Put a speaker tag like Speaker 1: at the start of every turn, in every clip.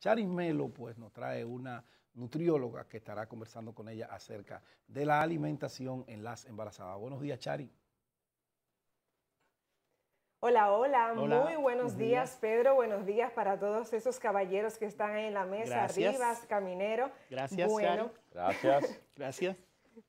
Speaker 1: Charis Melo pues, nos trae una nutrióloga que estará conversando con ella acerca de la alimentación en las embarazadas. Buenos días, Chari.
Speaker 2: Hola, hola, muy buenos días, Pedro. Buenos días para todos esos caballeros que están en la mesa, Gracias. Caminero. Gracias, bueno. Gracias. Gracias.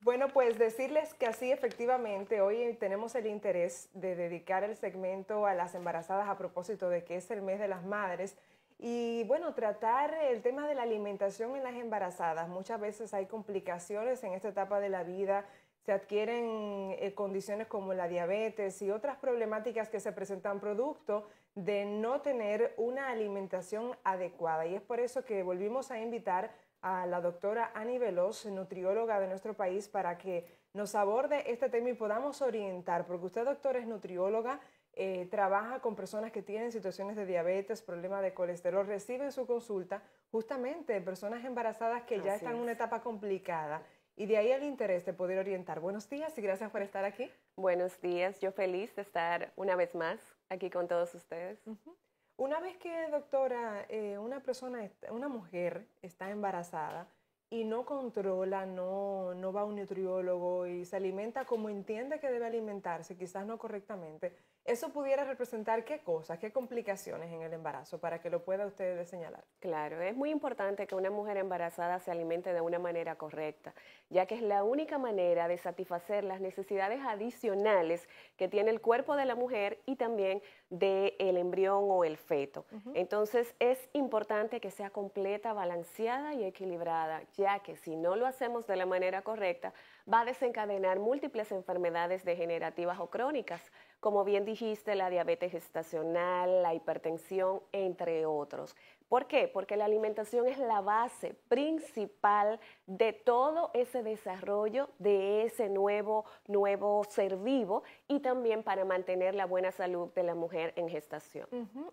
Speaker 2: Bueno, pues decirles que así efectivamente hoy tenemos el interés de dedicar el segmento a las embarazadas a propósito de que es el mes de las madres y bueno, tratar el tema de la alimentación en las embarazadas. Muchas veces hay complicaciones en esta etapa de la vida, se adquieren eh, condiciones como la diabetes y otras problemáticas que se presentan producto de no tener una alimentación adecuada. Y es por eso que volvimos a invitar a la doctora Ani Veloz, nutrióloga de nuestro país, para que nos aborde este tema y podamos orientar, porque usted, doctora, es nutrióloga, eh, trabaja con personas que tienen situaciones de diabetes, problemas de colesterol, reciben su consulta justamente personas embarazadas que ya están en una etapa complicada. Y de ahí el
Speaker 1: interés de poder orientar. Buenos días y gracias por estar aquí. Buenos días, yo feliz de estar una vez más aquí con todos ustedes.
Speaker 2: Una vez que, doctora, eh, una persona, una mujer está embarazada y no controla, no, no va a un nutriólogo y se alimenta como entiende que debe alimentarse, quizás no correctamente, ¿Eso pudiera representar qué cosas, qué complicaciones en el embarazo para que lo pueda usted señalar?
Speaker 1: Claro, es muy importante que una mujer embarazada se alimente de una manera correcta, ya que es la única manera de satisfacer las necesidades adicionales que tiene el cuerpo de la mujer y también del el embrión o el feto. Entonces es importante que sea completa, balanceada y equilibrada, ya que si no lo hacemos de la manera correcta, va a desencadenar múltiples enfermedades degenerativas o crónicas como bien dijiste, la diabetes gestacional, la hipertensión, entre otros. ¿Por qué? Porque la alimentación es la base principal de todo ese desarrollo de ese nuevo, nuevo ser vivo y también para mantener la buena salud de la mujer en gestación.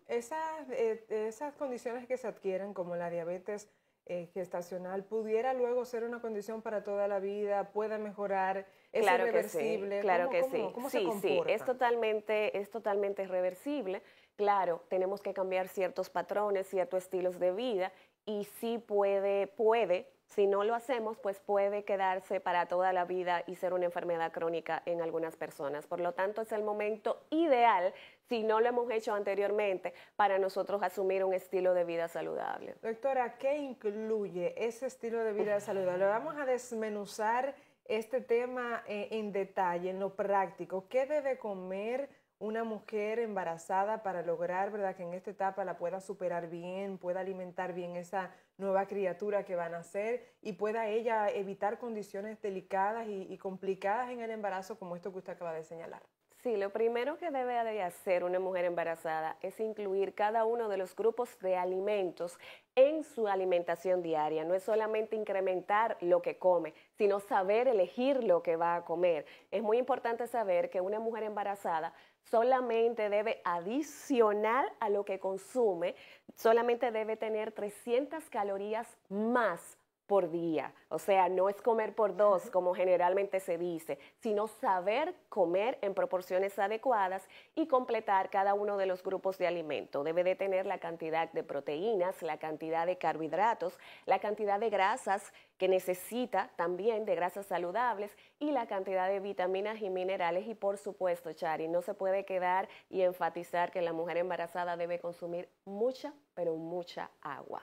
Speaker 2: esas, eh, esas condiciones que se adquieren como la diabetes eh, gestacional pudiera luego ser una condición para toda la vida,
Speaker 1: pueda mejorar, es claro Que sí, claro que sí. sí, sí, es totalmente, es totalmente reversible. Claro, tenemos que cambiar ciertos patrones, ciertos estilos de vida y sí puede, puede si no lo hacemos, pues puede quedarse para toda la vida y ser una enfermedad crónica en algunas personas. Por lo tanto, es el momento ideal, si no lo hemos hecho anteriormente, para nosotros asumir un estilo de vida saludable.
Speaker 2: Doctora, ¿qué incluye ese estilo de vida saludable? Vamos a desmenuzar este tema eh, en detalle, en lo práctico. ¿Qué debe comer? una mujer embarazada para lograr, ¿verdad?, que en esta etapa la pueda superar bien, pueda alimentar bien esa nueva criatura que va a nacer y pueda ella evitar condiciones delicadas y, complicadas en el embarazo como esto que usted acaba de señalar.
Speaker 1: Sí, lo primero que debe de hacer una mujer embarazada es incluir cada uno de los grupos de alimentos en su alimentación diaria. No es solamente incrementar lo que come, sino saber elegir lo que va a comer. Es muy importante saber que una mujer embarazada solamente debe, adicionar a lo que consume, solamente debe tener 300 calorías más por día. O sea, no es comer por dos, como generalmente se dice, sino saber comer en proporciones adecuadas y completar cada uno de los grupos de alimento. Debe de tener la cantidad de proteínas, la cantidad de carbohidratos, la cantidad de grasas que necesita también de grasas saludables y la cantidad de vitaminas y minerales. Y por supuesto, Chari, no se puede quedar y enfatizar que la mujer embarazada debe consumir mucha, pero mucha agua.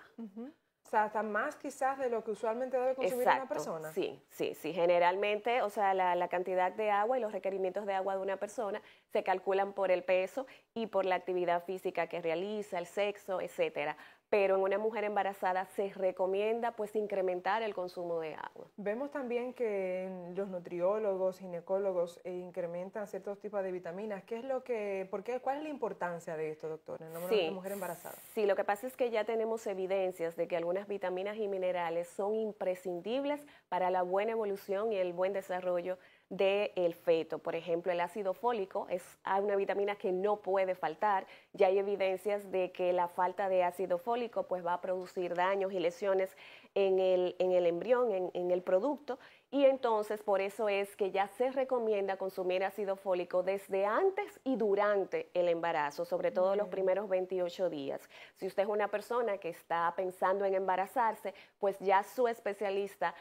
Speaker 1: O sea, hasta más quizás de lo que usualmente debe consumir una persona. Sí, sí, sí. Generalmente, o sea, la, la, cantidad de agua y los requerimientos de agua de una persona se calculan por el peso y por la actividad física que realiza, el sexo, etcétera pero en una mujer embarazada se recomienda pues incrementar el consumo de agua.
Speaker 2: Vemos también que los nutriólogos, ginecólogos eh, incrementan ciertos tipos de vitaminas. ¿Qué es lo que, por qué, cuál es la importancia de esto, doctora, en una mujer embarazada?
Speaker 1: Sí, lo que pasa es que ya tenemos evidencias de que algunas vitaminas y minerales son imprescindibles para la buena evolución y el buen desarrollo del feto. Por ejemplo, el ácido fólico es una vitamina que no puede faltar. Ya hay evidencias de que la falta de ácido fólico pues, va a producir daños y lesiones en el, embrión, en, en el producto, y entonces por eso es que ya se recomienda consumir ácido fólico desde antes y durante el embarazo, sobre todo los primeros 28 días. Si usted es una persona que está pensando en embarazarse, pues ya su especialista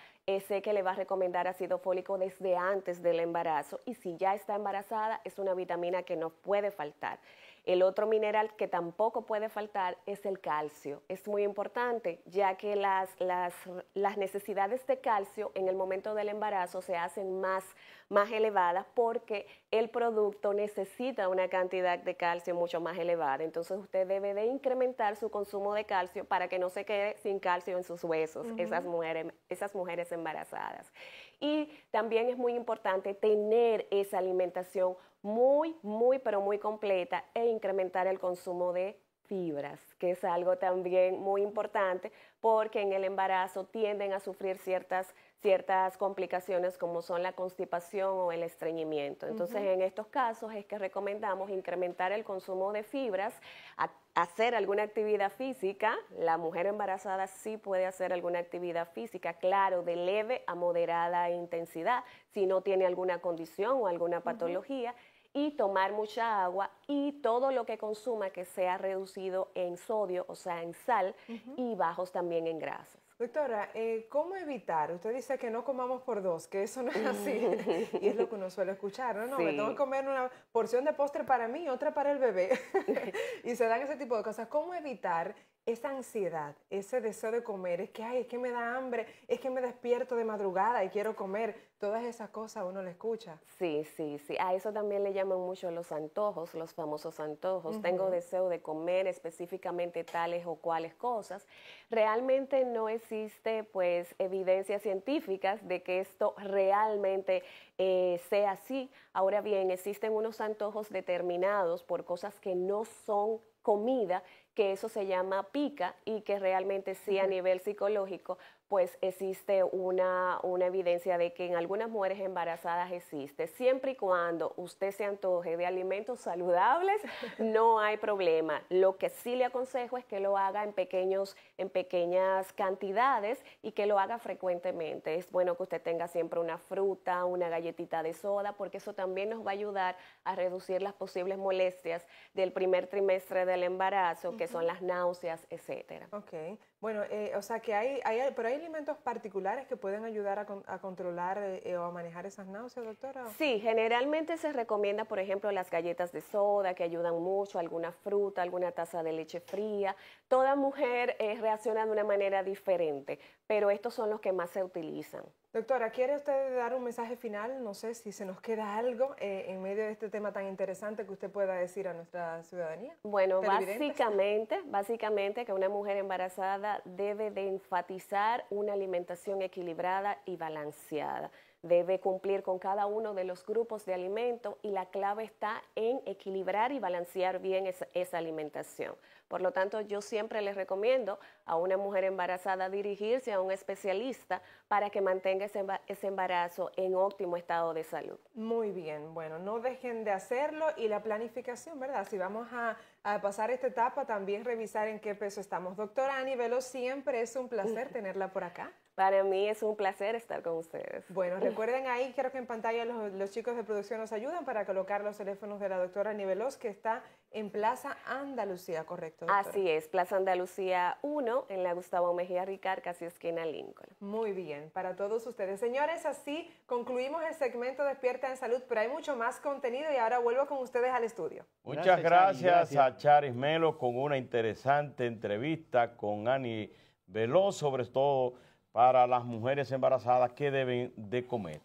Speaker 1: sé que le va a recomendar ácido fólico desde antes del embarazo. Y si ya está embarazada, es una vitamina que no puede faltar. El otro mineral que tampoco puede faltar es el calcio. Es muy importante ya que las, las, necesidades de calcio en el momento del embarazo se hacen más, más elevadas porque el producto necesita una cantidad de calcio mucho más elevada. Entonces usted debe de incrementar su consumo de calcio para que no se quede sin calcio en sus huesos, esas, mujeres, esas mujeres embarazadas. Y también es muy importante tener esa alimentación muy, muy, pero muy completa e incrementar el consumo de fibras, que es algo también muy importante porque en el embarazo tienden a sufrir ciertas, ciertas complicaciones como son la constipación o el estreñimiento. Entonces, en estos casos es que recomendamos incrementar el consumo de fibras, hacer alguna actividad física. La mujer embarazada sí puede hacer alguna actividad física, claro, de leve a moderada intensidad, si no tiene alguna condición o alguna patología y tomar mucha agua y todo lo que consuma que sea reducido en sodio, o sea, en sal y bajos también en grasas.
Speaker 2: Doctora, eh, ¿cómo evitar? Usted dice que no comamos por dos, que eso no es así. y es lo que uno suele escuchar, ¿no? No, me tengo que comer una porción de postre para mí y otra para el bebé. y se dan ese tipo de cosas. ¿Cómo evitar esa ansiedad, ese deseo de comer, es que, ay, que me da hambre, es que me despierto de madrugada y quiero comer, todas esas cosas uno le escucha.
Speaker 1: Sí, sí, sí, a eso también le llaman mucho los antojos, los famosos antojos. Tengo deseo de comer específicamente tales o cuales cosas. Realmente no existe pues evidencias científicas de que esto realmente eh, sea así. Ahora bien, existen unos antojos determinados por cosas que no son comida que eso se llama pica y que realmente sí a nivel psicológico pues existe una, una, evidencia de que en algunas mujeres embarazadas existe. Siempre y cuando usted se antoje de alimentos saludables, no hay problema. Lo que sí le aconsejo es que lo haga en, pequeños, en pequeñas cantidades y que lo haga frecuentemente. Es bueno que usted tenga siempre una fruta, una galletita de soda, porque eso también nos va a ayudar a reducir las posibles molestias del primer trimestre del embarazo, que son las náuseas, etcétera. Ok,
Speaker 2: bueno, eh, o sea que hay, pero hay alimentos particulares que pueden ayudar a, controlar eh, eh, o a manejar esas náuseas, doctora. Sí,
Speaker 1: generalmente se recomienda, por ejemplo, las galletas de soda que ayudan mucho, alguna fruta, alguna taza de leche fría. Toda mujer reacciona de una manera diferente, pero estos son los que más se utilizan.
Speaker 2: Doctora, ¿quiere usted dar un mensaje final? No sé si se nos queda algo eh, en medio de este tema tan interesante que usted pueda decir a nuestra ciudadanía.
Speaker 1: Bueno, básicamente, básicamente que una mujer embarazada debe de enfatizar una alimentación equilibrada y balanceada. Debe cumplir con cada uno de los grupos de alimento y la clave está en equilibrar y balancear bien esa alimentación por lo tanto, yo siempre les recomiendo a una mujer embarazada dirigirse a un especialista para que mantenga ese embarazo en óptimo estado de salud.
Speaker 2: Muy bien, bueno, no dejen de hacerlo y la planificación, ¿verdad? Si vamos a, pasar esta etapa, también revisar en qué peso estamos. Doctora Ani siempre
Speaker 1: es un placer tenerla por acá. Para mí es un placer estar con ustedes. Bueno, recuerden
Speaker 2: ahí, quiero que en pantalla los, chicos de producción nos ayudan para colocar los teléfonos de la doctora Nivelos, que está en Plaza Andalucía, correcto. Así
Speaker 1: es, Plaza Andalucía 1, en la Gustavo Mejía Ricard, casi esquina Lincoln. Muy bien, para todos ustedes. Señores, así
Speaker 2: concluimos el segmento Despierta en Salud, pero hay mucho más contenido y ahora vuelvo con ustedes al estudio. Muchas gracias, a Charis Melo con una interesante entrevista con Ani Veloz, sobre todo para las mujeres embarazadas que deben de comer.